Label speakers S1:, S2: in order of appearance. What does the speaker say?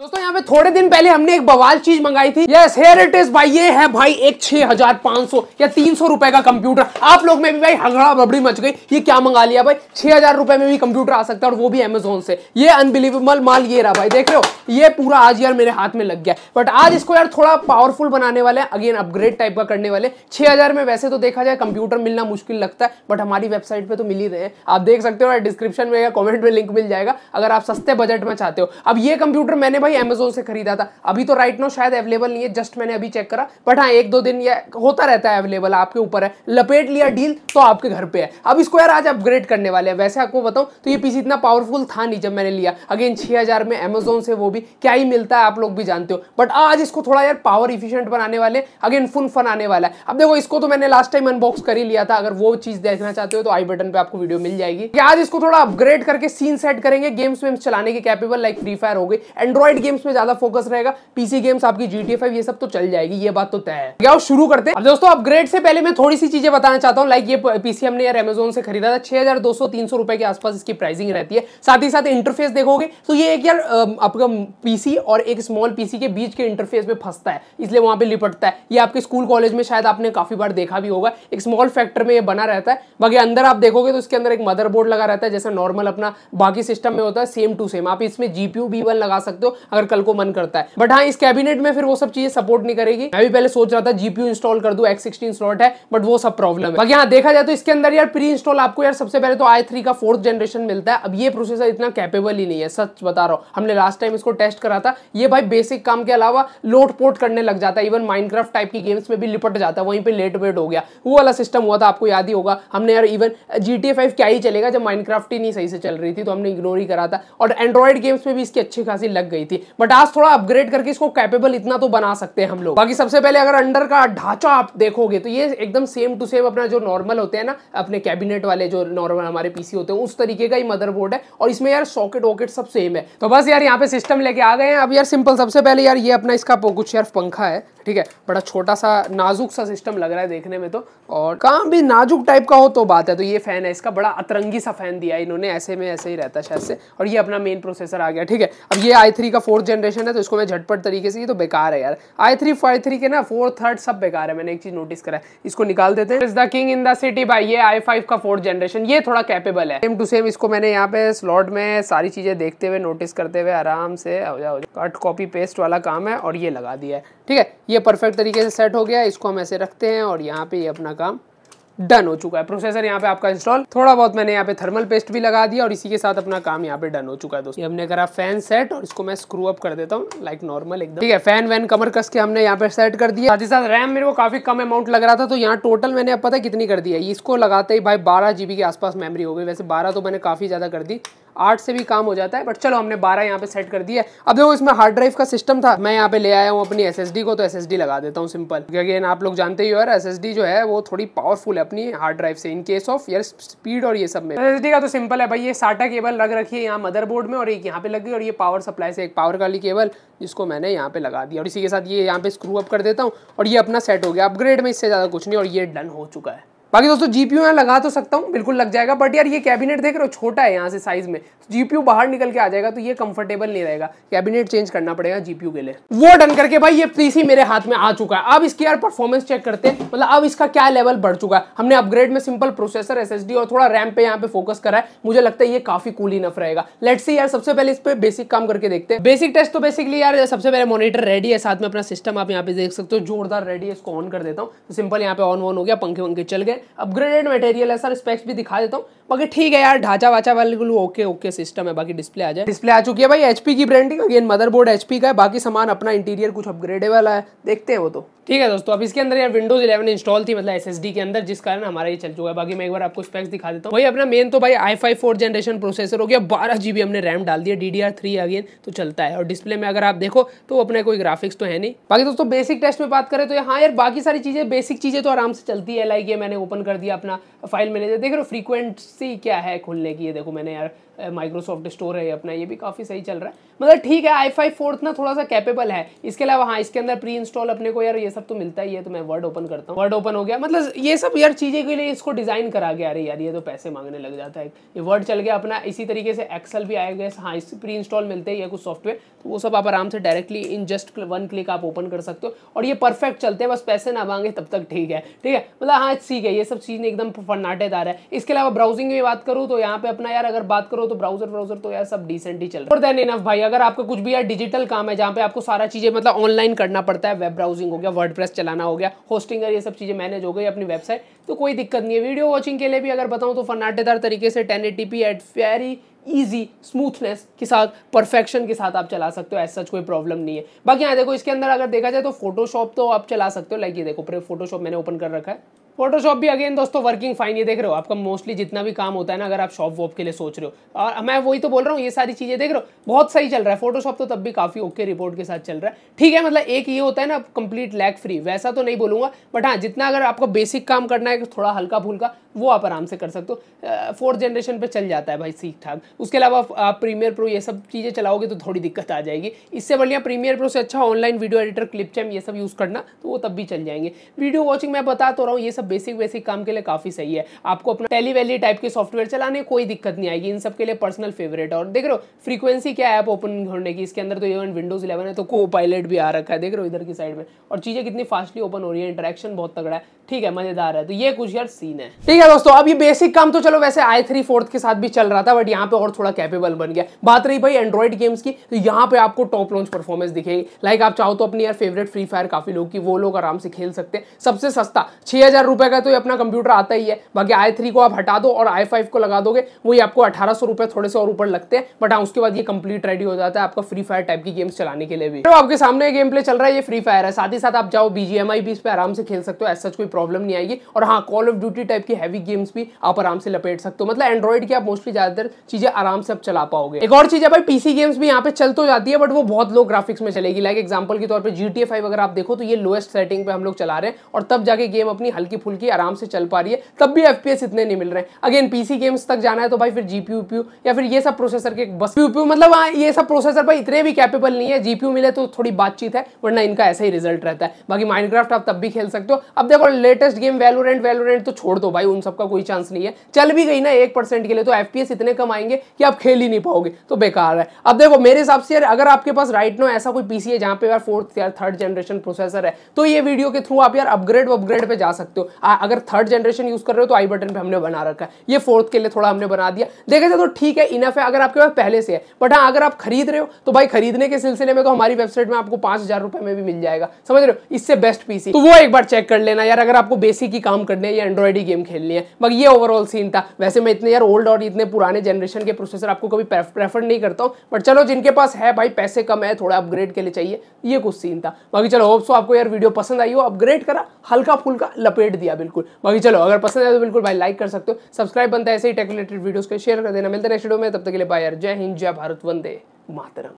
S1: दोस्तों यहाँ पे थोड़े दिन पहले हमने एक बवाल चीज मंगाई थी यस हेयर इट इज भाई ये है भाई एक छह हजार पांच सौ या तीन सौ रुपए का कंप्यूटर आप लोग में भी भाई हंगड़ा बबड़ी मच गई ये क्या मंगा लिया भाई छह हजार रुपए में भी कंप्यूटर आ सकता है और वो भी अमेजोन से ये अनबिलीवेबल माल ये रहा भाई देख रहे हो ये पूरा आज यार मेरे हाथ में लग गया बट आज इसको यार थोड़ा पावरफुल बनाने वाले अगेन अपग्रेड टाइप का करने वाले छह में वैसे तो देखा जाए कंप्यूटर मिलना मुश्किल लगता है बट हमारी वेबसाइट पर तो मिल ही रहे हैं आप देख सकते हो डिस्क्रिप्शन में या कॉमेंट में लिंक मिल जाएगा अगर आप सस्ते बजट में चाहते हो अब ये कंप्यूटर मैंने वही अमेजोन से खरीदा था अभी तो राइट नो शायद अवेलेबल नहीं है जस्ट मैंने अभी चेक करा बट हाँ एक दो दिन ये होता रहता है अवेलेबल आपके ऊपर है लपेट लिया डील तो आपके घर पे है अब इसको यार आज अपग्रेड करने वाले हैं वैसे आपको बताऊं तो ये पीसी इतना पावरफुल था नहीं जब मैंने लिया अगेन छह में अमेजोन से वो भी क्या ही मिलता है आप लोग भी जानते हो बट आज इसको थोड़ा यार पावर इफिशियंट बनाने वाले अगेन फुल फन आने वाला है अब देखो इसको तो मैंने लास्ट टाइम अनबॉक्स कर ही लिया था अगर वो चीज़ देखना चाहते हो तो आई बटन पर आपको वीडियो मिल जाएगी आज इसको थोड़ा अपग्रेड करके सीन सेट करेंगे गेम्स वेम्स चलाने के कैपेबल लाइक फ्री फायर हो गई एंड्रॉइड एंड्रॉइड गेम्स में ज्यादा फोकस रहेगा पीसी गेम्स आपकी जीटी फाइव ये सब तो चल जाएगी ये बात तो तय है क्या शुरू करते हैं दोस्तों अपग्रेड से पहले मैं थोड़ी सी चीजें बताना चाहता हूँ लाइक ये पीसी हमने यार अमेजोन से खरीदा था छह हजार रुपए के आसपास इसकी प्राइसिंग रहती है साथ ही साथ इंटरफेस देखोगे तो ये एक यार आपका पीसी और एक स्मॉल पीसी के बीच के इंटरफेस में फंसता है इसलिए वहां पर लिपटता है ये आपके स्कूल कॉलेज में शायद आपने काफी बार देखा भी होगा एक स्मॉल फैक्टर में ये बना रहता है बाकी अंदर आप देखोगे तो इसके अंदर एक मदरबोर्ड लगा रहता है जैसा नॉर्मल अपना बाकी सिस्टम में होता है सेम टू सेम आप इसमें जीपीयू भी वन लगा सकते हो अगर कल को मन करता है बट हाँ इस कैबिनेट में फिर वो सब चीजें सपोर्ट नहीं करेगी मैं भी पहले सोच रहा था जीपीयू इंस्टॉल कर दू एक्स सिक्सटीन स्लॉट है बट वो सब प्रॉब्लम है यहाँ देखा जाए तो इसके अंदर यार प्री इंस्टॉल आपको यार सबसे पहले तो आई थ्री का फोर्थ जनरेशन मिलता है अब ये प्रोसेसर इतना कैपेबल ही नहीं है सच बता रहा हूँ हमने लास्ट टाइम इसको टेस्ट करा था ये भाई बेसिक काम के अलावा लोट पोट करने लग जाता है इवन माइनक्राफ्ट टाइप की गेम्स में भी लिपट जाता है वहीं पर लेट वेट हो गया वो वाला सिस्टम हुआ था आपको याद ही होगा हमने यार इवन जी टी क्या ही चलेगा जब माइनक्राफ्ट ही नहीं सही से चल रही थी तो हमने इग्नोर ही करा था और एंड्रॉइड गेम्स में भी इसकी अच्छी खासी लग गई थी बट आज थोड़ा अपग्रेड करके इसको कैपेबल इतना तो बना सकते हैं हम लोग बाकी सबसे पहले अगर अंडर का ढांचा आप देखोगे तो ये एकदम सेम टू सेम अपना जो नॉर्मल होते हैं ना अपने कैबिनेट वाले जो नॉर्मल हमारे पीसी होते हैं उस तरीके का ही मदरबोर्ड है और इसमें यार सॉकेट वॉकेट सब सेम है तो बस यार यहाँ पे सिस्टम लेके आ गए हैं अब यार सिंपल सबसे पहले यार ये अपना इसका कुछ यार पंखा है ठीक है बड़ा छोटा सा नाजुक सा सिस्टम लग रहा है देखने में तो और काम भी नाजुक टाइप का हो तो बात है तो ये फैन है इसका बड़ा अतरंगी सा फैन दिया इन्होंने ऐसे में ऐसे ही रहता है शायद से और ये अपना मेन प्रोसेसर आ गया ठीक है अब ये आई का फोर्थ जनरेशन है तो इसको मैं झटपट तरीके से ये तो बेकार है यार आई थ्री फाइव थ्री के ना फोर थर्ड सब बेकार है मैंने एक चीज नोटिस करा है इसको निकाल देते हैं is the king in the city भाई ये आई फाइव का फोर्थ जनरेशन ये थोड़ा कैपेबल है सेम टू सेम इसको मैंने यहाँ पे स्लॉट में सारी चीजें देखते हुए नोटिस करते हुए आराम से हो जा कट कॉपी पेस्ट वाला काम है और ये लगा दिया है ठीक है ये परफेक्ट तरीके से सेट हो गया इसको हम ऐसे रखते हैं और यहाँ पे ये अपना काम डन हो चुका है प्रोसेसर यहाँ पे आपका इंस्टॉल थोड़ा बहुत मैंने यहाँ पे थर्मल पेस्ट भी लगा दिया और इसी के साथ अपना काम यहाँ पे डन हो चुका है दोस्तों हमने करा फैन सेट और इसको मैं स्क्रू अप कर देता हूँ लाइक नॉर्मल एकदम ठीक है फैन वैन कमर कस के हमने यहाँ पे सेट कर दिया साथ ही साथ रैम मेरे को काफी कम अमाउंट लग रहा था तो यहाँ टोटल मैंने पता कितनी कर दी है इसको लगाते ही भाई बारह जीबी के आसपास मेमरी हो गई वैसे बारह तो मैंने काफी ज्यादा कर दी आठ से भी काम हो जाता है बट चलो हमने बारह यहाँ पे सेट कर दिया अब देखो इसमें हार्ड ड्राइव का सिस्टम था मैं यहाँ पे ले आया हूँ अपनी एस को तो एस लगा देता हूँ सिंपल क्योंकि आप लोग जानते ही हो यार एस जो है वो थोड़ी पावरफुल है अपनी हार्ड ड्राइव से इन केस ऑफ यार स्पीड और ये सब में एस का तो सिंपल है भाई ये साटा केबल लग रखी है यहाँ मदरबोर्ड में और एक यहाँ पे लग गई और ये पावर सप्लाई से एक पावर वाली केबल जिसको मैंने यहाँ पे लगा दिया और इसी के साथ ये यहाँ पे स्क्रू अप कर देता हूँ और ये अपना सेट हो गया अपग्रेड में इससे ज़्यादा कुछ नहीं और ये डन हो चुका है बाकी दोस्तों जीपीयू यहाँ लगा तो सकता हूँ बिल्कुल लग जाएगा बट यार ये कैबिनेट देख रहे हो छोटा है यहाँ से साइज में तो जीपीयू बाहर निकल के आ जाएगा तो ये कंफर्टेबल नहीं रहेगा कैबिनेट चेंज करना पड़ेगा जीपीयू के लिए वो डन करके भाई ये पीसी मेरे हाथ में आ चुका है अब इसकी यार परफॉर्मेंस चेक करते हैं मतलब अब इसका क्या लेवल बढ़ चुका है हमने अपग्रेड में सिंपल प्रोसेसर एस और थोड़ा रैम पे यहाँ पे फोकस करा है मुझे लगता है ये काफी कूल इनफ रहेगा लेट सी यार सबसे पहले इस पर बेसिक काम करके देखते हैं बेसिक टेस्ट तो बेसिकली यार सबसे पहले मॉनिटर रेडी है साथ में अपना सिस्टम आप यहाँ पे देख सकते हो जोरदार रेडी है इसको ऑन कर देता हूँ सिंपल तो यहाँ पे ऑन ऑन हो गया पंखे वंखे चल गए अपग्रेडेड मटेरियल है सर स्पेक्स भी दिखा देता हूँ बाकी ठीक है यार ढांचा वाचा वाले बिल्कुल ओके ओके सिस्टम है बाकी डिस्प्ले आ जाए डिस्प्ले आ चुकी है भाई एचपी की ब्रांडिंग अगेन मदरबोर्ड एचपी का है बाकी सामान अपना इंटीरियर कुछ अपग्रेडेबल है देखते हैं वो तो ठीक है दोस्तों अब इसके अंदर यार विंडोज 11 इंस्टॉल थी मतलब एसएसडी के अंदर जिस कारण हमारा ये चल चुका है बाकी मैं एक बार आपको स्पेक्स दिखा देता हूँ भाई अपना मेन तो भाई I five four generation processor हो गया बारह जीबी हमने रैम डाल दिया डी डी अगेन तो चलता है और डिस्प्ले में अगर आप देखो तो अपने कोई ग्राफिक्स तो है नहीं बाकी दोस्तों बेसिक टेस्ट में बात करें तो यहाँ यार बाकी सारी चीजें बेसिक चीजें तो आराम से चलती है लाइक ये मैंने ओपन कर दिया अपना फाइल मैनेजर देख रहे हो फ्रीक्वेंसी क्या है खुलने की ये देखो मैंने यार माइक्रोसॉफ्ट स्टोर है अपना ये भी काफ़ी सही चल रहा है मतलब ठीक है आई फाइव फोर्थ ना थोड़ा सा कैपेबल है इसके अलावा हाँ इसके अंदर प्री इंस्टॉल अपने को यार ये सब तो मिलता ही है तो मैं वर्ड ओपन करता हूँ वर्ड ओपन हो गया मतलब ये सब यार चीज़ें के लिए इसको डिज़ाइन करा गया अरे यार ये तो पैसे मांगने लग जाता है ये वर्ड चल गया अपना इसी तरीके से एक्सल भी आए गए हाँ इससे प्री इंस्टॉल मिलते हैं या कुछ सॉफ्टवेयर तो वो सब आप आराम से directly in just one click आप ओपन कर सकते हो और ये परफेक्ट चलते हैं बस पैसे ना मांगे तब तक ठीक है ठीक है मतलब हाँ ठीक है ये सब चीज़ एकदम फन्नाटेदार है इसके अलावा ब्राउजिंग में बात करूँ तो यहाँ पे अपना यार अगर बात करो तो ब्राउजर ब्राउजर तो यार सब डिसेंट ही चल रहा है और इनफ भाई अगर आपका कुछ भी यार डिजिटल काम है जहाँ पे आपको सारा चीज़ें मतलब ऑनलाइन करना पड़ता है वेब ब्राउजिंग हो गया वर्ड चलाना हो गया होस्टिंग ये सब चीज़ें मैनेज हो गई अपनी वेबसाइट तो कोई दिक्कत नहीं है वीडियो वॉचिंग के लिए भी अगर बताऊँ तो फनाटेदार तरीके से ten at very easy smoothness के साथ परफेक्शन के साथ आप चला सकते हो ऐसा सच कोई प्रॉब्लम नहीं है बाकी यहाँ देखो इसके अंदर अगर देखा जाए तो फोटोशॉप तो आप चला सकते हो लाइक ये देखो फोटोशॉप मैंने ओपन कर रखा है फोटोशॉप भी अगेन दोस्तों वर्किंग फाइन ये देख रहे हो आपका मोस्टली जितना भी काम होता है ना अगर आप शॉप वॉप के लिए सोच रहे हो और मैं वही तो बोल रहा हूँ ये सारी चीज़ें देख रहे हो बहुत सही चल रहा है फोटोशॉप तो तब भी काफ़ी ओके रिपोर्ट के साथ चल रहा है ठीक है मतलब एक ये होता है ना कंप्लीट लैग फ्री वैसा तो नहीं बोलूंगा बट हाँ जितना अगर आपको बेसिक काम करना है थोड़ा हल्का फुल्का वो आप आराम से कर सकते हो फोर्थ जनरेशन पर चल जाता है भाई ठीक ठाक उसके अलावा आप प्रीमियर प्रो ये सब चीज़ें चलाओगे तो थोड़ी दिक्कत आ जाएगी इससे बढ़िया प्रीमियर प्रो से अच्छा online video editor Clipchamp ये सब यूज़ करना तो वो तब भी चल जाएंगे वीडियो वॉचिंग मैं बता तो रहा हूँ ये सब बेसिक बेसिक काम के लिए काफ़ी सही है आपको अपना टेली वैली टाइप के सॉफ्टवेयर चलाने कोई दिक्कत नहीं आएगी इन सब के लिए पर्सनल फेवरेट और देख रो फ्रीक्वेंसी क्या ऐप ओपन होने की इसके अंदर तो इवन विंडोज इलेवन है तो को पायलट भी आ रखा है देख रो इधर की साइड में और चीज़ें कितनी फास्टली ओपन हो रही है इंटरेक्शन बहुत तगड़ा है ठीक है मजेदार है तो ये कुछ यार सीन है ठीक है दोस्तों अब ये बेसिक काम तो चलो वैसे आई थ्री फोर्थ के साथ भी चल रहा था बट यहाँ पे और थोड़ा कैपेबल बन गया बात रही भाई एंड्रॉइड गेम्स की तो यहाँ पे आपको टॉप लॉन्च परफॉर्मेंस दिखेगी लाइक आप चाहो तो अपनी यार फेवरेट फ्री फायर काफी लोग की वो लोग आराम से खेल सकते हैं सबसे सस्ता छह हजार रुपए का तो ये अपना कंप्यूटर आता ही है बाकी आई थ्री को आप हटा दो और आई फाइव को लगा दोगे वही आपको अठारह सौ रुपए थोड़े से और ऊपर लगते हैं बट हाँ उसके बाद ये कंप्लीट रेडी हो जाता है आपका फ्री फायर टाइप की गेम्स चलाने के लिए भी तो आपके सामने गेम प्ले चल रहा है ये फ्री फायर है साथ ही साथ आप जाओ बीजीएमआई भी इस पर आराम से खेल सकते हो ऐसा कोई प्रॉब्लम नहीं आएगी और हाँ कॉल ऑफ ड्यूटी टाइप की हैवी गेम्स भी आप आराम से लपेट सकते हो मतलब एंड्रॉइड की आप मोस्टली ज्यादातर चीजें आराम से आप चला पाओगे एक और चीज है भाई पीसी गेम्स भी यहाँ पे चल तो जाती है बट वो बहुत लो ग्राफिक्स में चलेगी लाइक एग्जाम्पल के तौर पर जी अगर आप देखो तो ये लोएस्ट सेटिंग पे हम लोग चला रहे हैं और तब जाके गेम अपनी हल्की फुल्की आराम से चल पा रही है तब भी एफ इतने नहीं मिल रहे हैं अगेन पीसी गेम्स तक जाना है तो भाई फिर जीपीयू या फिर ये सब प्रोसेसर के बस यूपीयू मतलब हाँ, ये सब प्रोसेसर भाई इतने भी कैपेबल नहीं है जीपीयू मिले तो थोड़ी बातचीत है वरना इनका ऐसा ही रिजल्ट रहता है बाकी माइनक्राफ्ट आप तब भी खेल सकते हो अब देखो लेटेस्ट गेम वेलोरेंट वेलोरेंट तो छोड़ दो भाई उन सबका कोई चांस नहीं है चल भी गई ना एक परसेंट के लिए तो एफ इतने कम आएंगे कि आप खेल ही नहीं पाओगे तो बेकार है अब देखो मेरे हिसाब से अगर आपके पास राइट नो ऐसा कोई पीसी है जहां पर फोर्थ या थर्ड जनरेशन प्रोसेसर है तो ये वीडियो के थ्रू आप यार अपग्रेड अपग्रेड पे जा सकते हो आ, अगर थर्ड जनरेशन यूज कर रहे हो तो आई बटन पे हमने बना रखा है ये फोर्थ के लिए थोड़ा हमने बना दिया देखे तो ठीक है इनफ है अगर आपके पास पहले से है बट हाँ अगर आप खरीद रहे हो तो भाई खरीदने के सिलसिले में तो हमारी वेबसाइट में आपको पांच में भी मिल जाएगा समझ रहे हो इससे बेस्ट पीसी तो वो एक बार चेक कर लेना यार अगर आपको बेसिक ही काम करने या एंड्रॉइड गेम खेलनी है बाकी ये ओवरऑल सीन था वैसे मैं इतने यार ओल्ड और इतने पुराने जनरेशन के प्रोसेसर आपको कभी प्रेफर नहीं करता हूँ बट चलो जिनके पास है भाई पैसे कम है थोड़ा अपग्रेड के लिए चाहिए ये कुछ सीन था बाकी चलो होप्स आपको यार वीडियो पसंद आई हो अपग्रेड करा हल्का फुल्का लपेट दिया बिल्कुल बाकी चलो अगर पसंद आया तो बिल्कुल भाई लाइक कर सकते हो सब्सक्राइब बनता है ऐसे ही टेक रिलेटेड वीडियोज़ को शेयर कर देना मिलता है नेक्स्ट वीडियो में तब तक के लिए बाय यार जय हिंद जय भारत वंदे मातरम